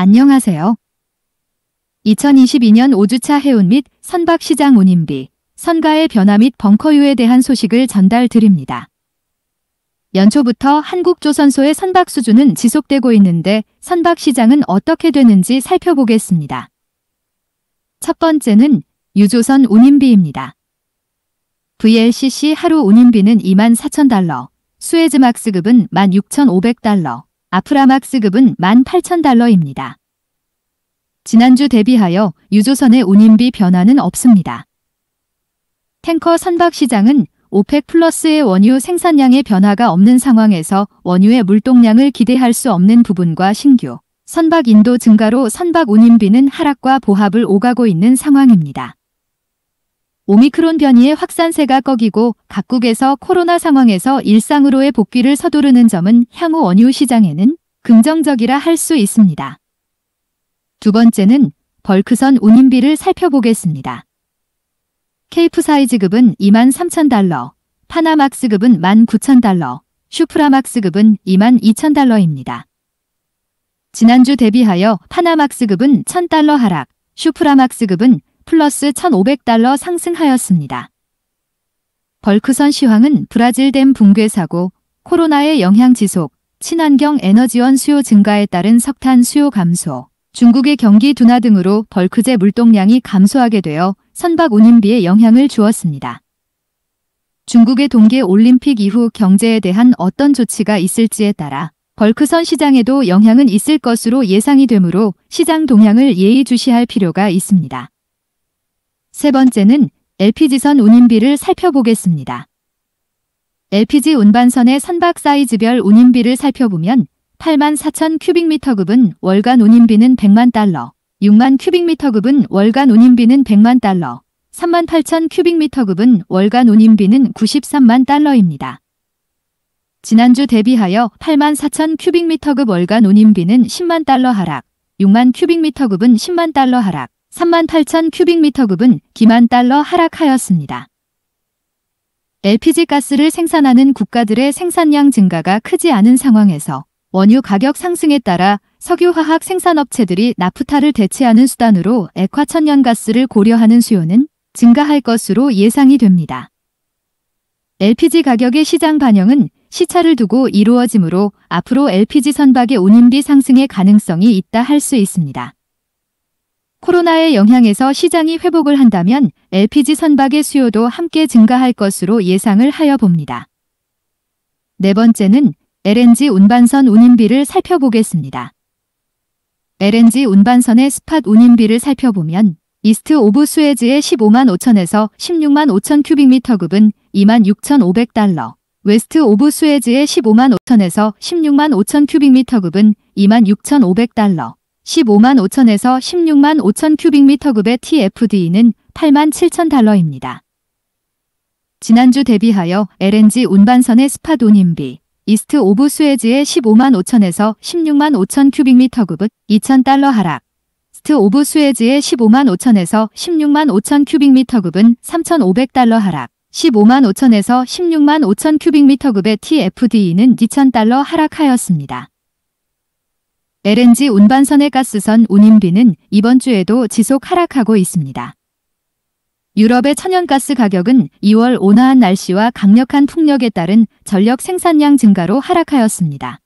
안녕하세요. 2022년 5주차 해운 및 선박시장 운임비, 선가의 변화 및 벙커유에 대한 소식을 전달드립니다. 연초부터 한국조선소의 선박 수주는 지속되고 있는데 선박 시장은 어떻게 되는지 살펴보겠습니다. 첫 번째는 유조선 운임비입니다. VLCC 하루 운임비는 2 4 0달러 수에즈막스급은 1 6 5 0달러 아프라막스급은 18,000달러입니다. 지난주 대비하여 유조선의 운임비 변화는 없습니다. 탱커 선박 시장은 오펙 플러스의 원유 생산량의 변화가 없는 상황에서 원유의 물동량을 기대할 수 없는 부분과 신규 선박 인도 증가로 선박 운임비는 하락과 보합을 오가고 있는 상황입니다. 오미크론 변이의 확산세가 꺾이고 각국에서 코로나 상황에서 일상으로의 복귀를 서두르는 점은 향후 원유 시장에는 긍정적이라 할 수 있습니다. 두 번째는 벌크선 운임비를 살펴보겠습니다. 케이프사이즈급은 23,000달러, 파나막스급은 19,000달러, 슈프라막스급은 22,000달러입니다. 지난주 대비하여 파나막스급은 1,000달러 하락, 슈프라막스급은 플러스 1,500달러 상승하였습니다. 벌크선 시황은 브라질 댐 붕괴 사고, 코로나의 영향 지속, 친환경 에너지원 수요 증가에 따른 석탄 수요 감소, 중국의 경기 둔화 등으로 벌크제 물동량이 감소하게 되어 선박 운임비에 영향을 주었습니다. 중국의 동계 올림픽 이후 경제에 대한 어떤 조치가 있을지에 따라 벌크선 시장에도 영향은 있을 것으로 예상이 되므로 시장 동향을 예의주시할 필요가 있습니다. 세 번째는 LPG선 운임비를 살펴보겠습니다. LPG 운반선의 선박 사이즈별 운임비를 살펴보면 8만 4천 큐빅미터급은 월간 운임비는 100만 달러, 6만 큐빅미터급은 월간 운임비는 100만 달러, 3만 8천 큐빅미터급은 월간 운임비는 93만 달러입니다. 지난주 대비하여 8만 4천 큐빅미터급 월간 운임비는 10만 달러 하락, 6만 큐빅미터급은 10만 달러 하락, 38,000 큐빅미터급은 기만 달러 하락하였습니다. LPG 가스를 생산하는 국가들의 생산량 증가가 크지 않은 상황에서 원유 가격 상승에 따라 석유화학 생산업체들이 나프타를 대체하는 수단으로 액화천연가스를 고려하는 수요는 증가할 것으로 예상이 됩니다. LPG 가격의 시장 반영은 시차를 두고 이루어지므로 앞으로 LPG 선박의 운임비 상승의 가능성이 있다 할 수 있습니다. 코로나의 영향에서 시장이 회복을 한다면 LPG 선박의 수요도 함께 증가할 것으로 예상을 하여 봅니다. 네 번째는 LNG 운반선 운임비를 살펴보겠습니다. LNG 운반선의 스팟 운임비를 살펴보면 이스트 오브 수에즈의 15만 5천에서 16만 5천 큐빅미터급은 2만 6 5 0달러 웨스트 오브 수에즈의 15만 5천에서 16만 5천 큐빅미터급은 2만 6 5 0달러 15만 5천에서 16만 5천 큐빅미터급의 TFD는 e 8만 7천 달러입니다. 지난주 대비하여 LNG 운반선의 스파돈임비, 이스트 오브 스웨즈의 15만 5천에서 16만 5천 큐빅미터급은 2천 달러 하락, 이스트 오브 스웨즈의 15만 5천에서 16만 5천 큐빅미터급은 3,500달러 하락, 15만 5천에서 16만 5천 큐빅미터급의 TFD는 2천 달러 하락하였습니다. LNG 운반선의 가스선 운임비는 이번 주에도 지속 하락하고 있습니다. 유럽의 천연가스 가격은 2월 온화한 날씨와 강력한 풍력에 따른 전력 생산량 증가로 하락하였습니다.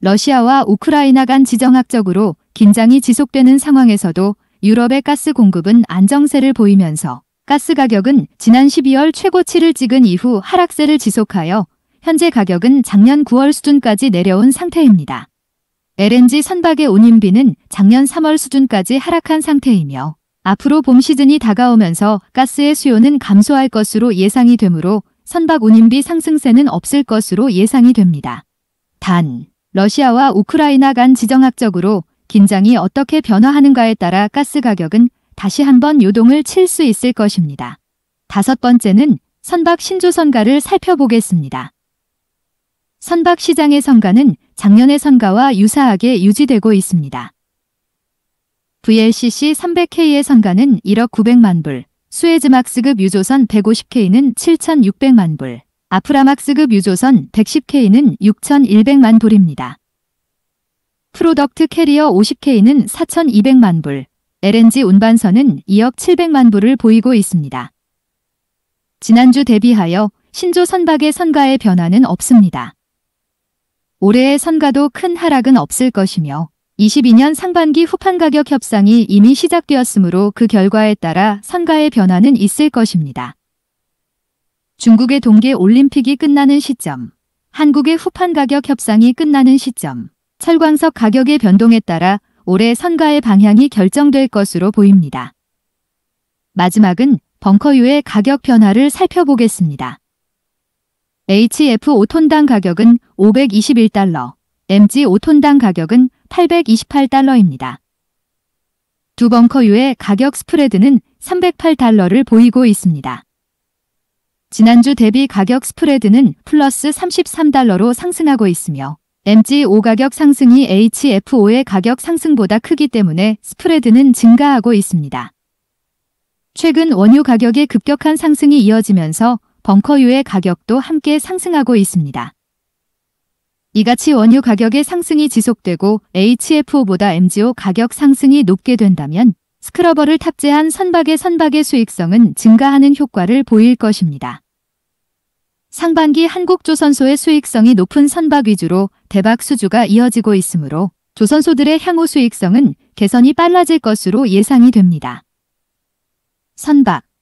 러시아와 우크라이나 간 지정학적으로 긴장이 지속되는 상황에서도 유럽의 가스 공급은 안정세를 보이면서 가스 가격은 지난 12월 최고치를 찍은 이후 하락세를 지속하여 현재 가격은 작년 9월 수준까지 내려온 상태입니다. LNG 선박의 운임비는 작년 3월 수준까지 하락한 상태이며 앞으로 봄 시즌이 다가오면서 가스의 수요는 감소할 것으로 예상이 되므로 선박 운임비 상승세는 없을 것으로 예상이 됩니다. 단, 러시아와 우크라이나 간 지정학적으로 긴장이 어떻게 변화하는가에 따라 가스 가격은 다시 한번 요동을 칠 수 있을 것입니다. 다섯 번째는 선박 신조선가를 살펴보겠습니다. 선박 시장의 성가는 작년의 선가와 유사하게 유지되고 있습니다. VLCC 300K의 선가는 1억 9백만 불, 수에즈막스급 유조선 150K는 7,600만 불, 아프라막스급 유조선 110K는 6,100만 불입니다. 프로덕트 캐리어 50K는 4,200만 불, LNG 운반선은 2억 700만 불을 보이고 있습니다. 지난주 대비하여 신조 선박의 선가의 변화는 없습니다. 올해의 선가도 큰 하락은 없을 것이며 22년 상반기 후판 가격 협상이 이미 시작되었으므로 그 결과에 따라 선가의 변화는 있을 것입니다. 중국의 동계 올림픽이 끝나는 시점, 한국의 후판 가격 협상이 끝나는 시점, 철광석 가격의 변동에 따라 올해 선가의 방향이 결정될 것으로 보입니다. 마지막은 벙커유의 가격 변화를 살펴보겠습니다. HF 5톤당 가격은 521달러, MG 5톤당 가격은 828달러입니다. 두 벙커유의 가격 스프레드는 308달러를 보이고 있습니다. 지난주 대비 가격 스프레드는 플러스 33달러로 상승하고 있으며 MG5 가격 상승이 HF5의 가격 상승보다 크기 때문에 스프레드는 증가하고 있습니다. 최근 원유 가격의 급격한 상승이 이어지면서 벙커유의 가격도 함께 상승하고 있습니다. 이같이 원유 가격의 상승이 지속되고 HFO보다 MGO 가격 상승이 높게 된다면 스크러버를 탑재한 선박의 선박의 수익성은 증가하는 효과를 보일 것입니다. 상반기 한국조선소의 수익성이 높은 선박 위주로 대박 수주가 이어지고 있으므로 조선소들의 향후 수익성은 개선이 빨라질 것으로 예상이 됩니다. 선박